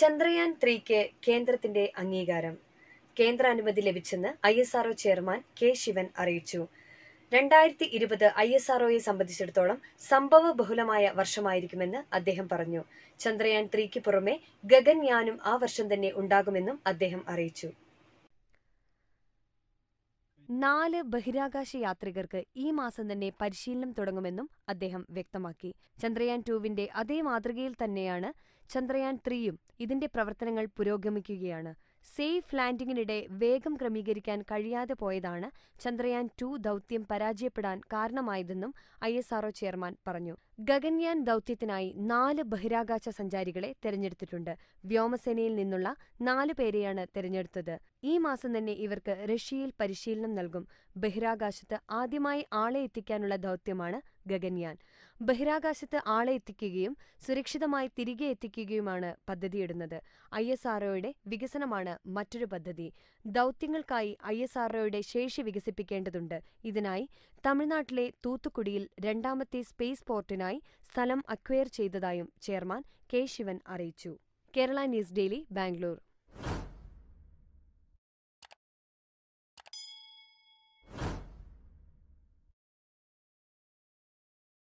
ചന്ദ്രയാൻ ത്രീക്ക് കേന്ദ്രത്തിന്റെ അംഗീകാരം കേന്ദ്ര അനുമതി ലഭിച്ചെന്ന് I S R O chairman K Sivan അറിയിച്ചു രണ്ടായിരത്തി ഇരുപത് ഐ എസ് ആർഒയെ സംബന്ധിച്ചിടത്തോളം സംഭവ ബഹുലമായ വർഷമായിരിക്കുമെന്ന് അദ്ദേഹം പറഞ്ഞു ചന്ദ്രയാൻ ത്രീക്ക് പുറമെ ഗഗൻയാനും ആ വർഷം തന്നെ ഉണ്ടാകുമെന്നും അദ്ദേഹം അറിയിച്ചു നാല് ബഹിരാകാശ യാത്രികർക്ക് ഈ മാസം തന്നെ പരിശീലനം തുടങ്ങുമെന്നും അദ്ദേഹം വ്യക്തമാക്കി ചന്ദ്രയാൻ ടുവിന്റെ അതേ മാതൃകയിൽ തന്നെയാണ് ചന്ദ്രയാൻ ത്രീയും ഇതിന്റെ പ്രവർത്തനങ്ങൾ പുരോഗമിക്കുകയാണ് സേഫ് ലാൻഡിങ്ങിനിടെ വേഗം ക്രമീകരിക്കാൻ കഴിയാതെ പോയതാണ് ചന്ദ്രയാൻ ടു ദൌത്യം പരാജയപ്പെടാൻ കാരണമായതെന്നും ഐ എസ് ആർഒ ചെയർമാൻ പറഞ്ഞു ഗഗൻയാൻ ദൌത്യത്തിനായി നാല് ബഹിരാകാശ സഞ്ചാരികളെ തെരഞ്ഞെടുത്തിട്ടുണ്ട് വ്യോമസേനയിൽ നിന്നുള്ള നാല് പേരെയാണ് തെരഞ്ഞെടുത്തത് ഈ മാസം തന്നെ ഇവർക്ക് റഷ്യയിൽ പരിശീലനം നൽകും ബഹിരാകാശത്ത് ആദ്യമായി ആളെ എത്തിക്കാനുള്ള ദൌത്യമാണ് ഗഗൻയാൻ ബഹിരാകാശത്ത് ആളെ എത്തിക്കുകയും സുരക്ഷിതമായി തിരികെ എത്തിക്കുകയുമാണ് പദ്ധതിയിടുന്നത് ഐ എസ് ഒയുടെ വികസനമാണ് മറ്റൊരു പദ്ധതി ദൗത്യങ്ങൾക്കായി ഐ എസ് ഒയുടെ ശേഷി വികസിപ്പിക്കേണ്ടതുണ്ട് ഇതിനായി തമിഴ്നാട്ടിലെ തൂത്തുക്കുടിയിൽ രണ്ടാമത്തെ സ്പേസ് പോർട്ടിനായി സ്ഥലം അക്വയർ ചെയ്തതായും ചെയർമാൻ കെ ശിവൻ അറിയിച്ചു കേരള ന്യൂസ് ഡെയിലി ബാംഗ്ലൂർ